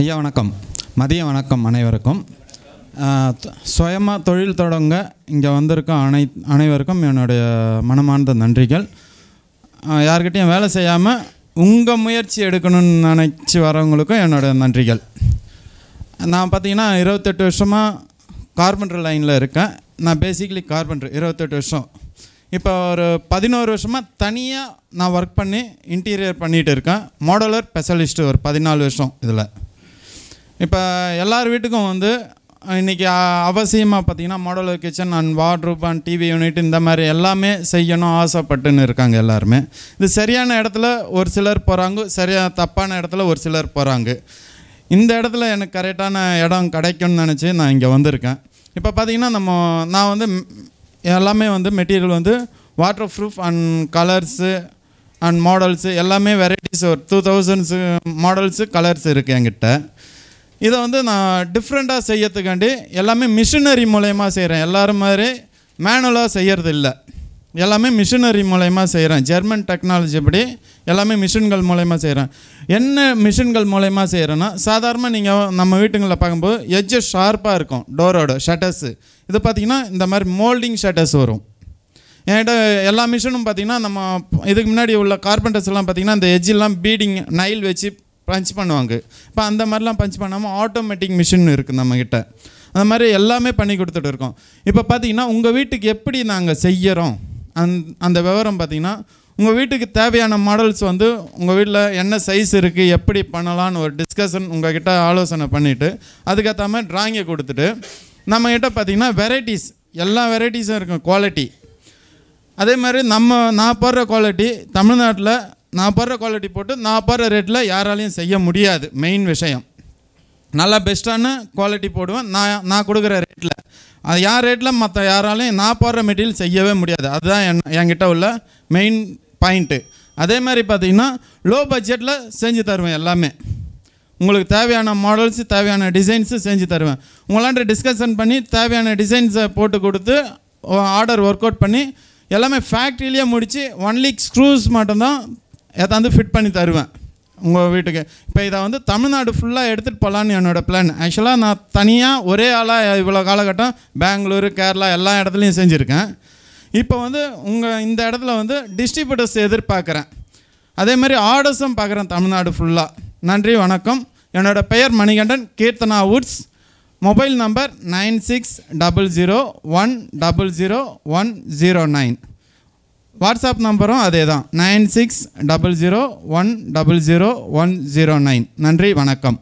ஐயா வணக்கம் மதிய வணக்கம் அனைவருக்கும் சுயமாக தொழில் தொடங்க இங்கே வந்திருக்க அனை அனைவருக்கும் என்னுடைய மனமார்ந்த நன்றிகள் யார்கிட்டையும் வேலை செய்யாமல் உங்கள் முயற்சி எடுக்கணும்னு நினச்சி வரவங்களுக்கும் என்னுடைய நன்றிகள் நான் பார்த்தீங்கன்னா இருபத்தெட்டு வருஷமாக கார்பன்ட்ரு லைனில் இருக்கேன் நான் பேசிக்கலி கார்பெண்டர் இருபத்தெட்டு வருஷம் இப்போ ஒரு பதினோரு வருஷமாக தனியாக நான் ஒர்க் பண்ணி இன்டீரியர் பண்ணிகிட்டு இருக்கேன் மாடலர் ஸ்பெஷலிஸ்ட்டு ஒரு பதினாலு வருஷம் இதில் இப்போ எல்லார் வீட்டுக்கும் வந்து இன்றைக்கி அவசியமாக பார்த்திங்கன்னா modular kitchen and wardrobe and TV unit இந்த மாதிரி எல்லாமே செய்யணும் ஆசைப்பட்டுன்னு இருக்காங்க எல்லாருமே இது சரியான இடத்துல ஒரு சிலர் போகிறாங்க சரியாக தப்பான இடத்துல ஒரு சிலர் போகிறாங்க இந்த இடத்துல எனக்கு கரெக்டான இடம் கிடைக்கும்னு நினச்சி நான் இங்கே வந்திருக்கேன் இப்போ பார்த்திங்கன்னா நம்ம நான் வந்து எல்லாமே வந்து மெட்டீரியல் வந்து waterproof and colours and models எல்லாமே வெரைட்டிஸ் ஒரு டூ தௌசண்ட்ஸு மாடல்ஸு கலர்ஸ் இருக்குது என்கிட்ட இதை வந்து நான் டிஃப்ரெண்ட்டாக செய்யறதுக்காண்டி எல்லாமே மிஷினரி மூலயமா செய்கிறேன் எல்லோரும் மாதிரி மேனுவலாக செய்கிறது இல்லை எல்லாமே மிஷினரி மூலயமா செய்கிறேன் ஜெர்மன் டெக்னாலஜி படி எல்லாமே மிஷின்கள் மூலயமா செய்கிறேன் என்ன மிஷின்கள் மூலயமா செய்கிறேன்னா சாதாரணமாக நீங்கள் நம்ம வீட்டுங்களில் பார்க்கும்போது எஜ்ஜு ஷார்ப்பாக இருக்கும் டோரோட ஷட்டர்ஸு இது பார்த்திங்கன்னா இந்த மாதிரி மோல்டிங் ஷட்டர்ஸ் வரும் என்கிட்ட எல்லா மிஷினும் பார்த்திங்கன்னா நம்ம இதுக்கு முன்னாடி உள்ள கார்பெண்டர்ஸ்லாம் பார்த்திங்கன்னா இந்த எஜ்ஜெல்லாம் பீடிங் நைல் வச்சு பஞ்ச் பண்ணுவாங்க இப்போ அந்த மாதிரிலாம் பஞ்ச் பண்ணாமல் ஆட்டோமேட்டிக் மிஷின் இருக்குது நம்மக்கிட்ட அந்த மாதிரி எல்லாமே பண்ணி கொடுத்துட்டு இருக்கோம் இப்போ பார்த்தீங்கன்னா உங்கள் வீட்டுக்கு எப்படி நாங்கள் செய்கிறோம் அந் அந்த விவரம் பார்த்திங்கன்னா உங்கள் வீட்டுக்கு தேவையான மாடல்ஸ் வந்து உங்கள் வீட்டில் என்ன சைஸ் இருக்குது எப்படி பண்ணலான்னு ஒரு டிஸ்கஷன் உங்கள் கிட்டே ஆலோசனை பண்ணிவிட்டு அதுக்கேற்ற மாதிரி ட்ராயிங்கை கொடுத்துட்டு நம்மக்கிட்ட பார்த்திங்கன்னா வெரைட்டிஸ் எல்லா வெரைட்டிஸும் இருக்கும் குவாலிட்டி அதே மாதிரி நம்ம நான் போடுற குவாலிட்டி தமிழ்நாட்டில் நான் படுற குவாலிட்டி போட்டு நான் படுற ரேட்டில் யாராலையும் செய்ய முடியாது மெயின் விஷயம் நல்லா பெஸ்ட்டான குவாலிட்டி போடுவேன் நான் நான் கொடுக்குற ரேட்டில் அது யார் ரேட்டில் மற்ற யாராலையும் நான் போடுற மெட்டீரியல் செய்யவே முடியாது அதுதான் என் என்கிட்ட உள்ள மெயின் பாயிண்ட்டு அதே மாதிரி பார்த்திங்கன்னா லோ பட்ஜெட்டில் செஞ்சு தருவேன் எல்லாமே உங்களுக்கு தேவையான மாடல்ஸு தேவையான டிசைன்ஸு செஞ்சு தருவேன் உங்களாண்ட டிஸ்கஷன் பண்ணி தேவையான டிசைன்ஸை போட்டு கொடுத்து ஆர்டர் ஒர்க் அவுட் பண்ணி எல்லாமே ஃபேக்ட்ரியிலே முடித்து ஒன்லி ஸ்க்ரூஸ் மட்டும்தான் எதாந்து ஃபிட் பண்ணி தருவேன் உங்கள் வீட்டுக்கு இப்போ இதை வந்து தமிழ்நாடு ஃபுல்லாக எடுத்துகிட்டு போகலான்னு என்னோடய பிளான் ஆக்சுவலாக நான் தனியாக ஒரே ஆளாக இவ்வளோ காலகட்டம் பெங்களூரு கேரளா எல்லா இடத்துலையும் செஞ்சுருக்கேன் இப்போ வந்து உங்கள் இந்த இடத்துல வந்து டிஸ்ட்ரிபியூட்டர்ஸ் எதிர்பார்க்குறேன் அதே மாதிரி ஆர்டர்ஸும் பார்க்குறேன் தமிழ்நாடு ஃபுல்லாக நன்றி வணக்கம் என்னோடய பெயர் Manikandan Keerthana woods mobile number nine six double zero one double zero one zero nine WhatsApp நம்பரும் அதே தான் nine six double zero one double zero one zero nine நன்றி வணக்கம்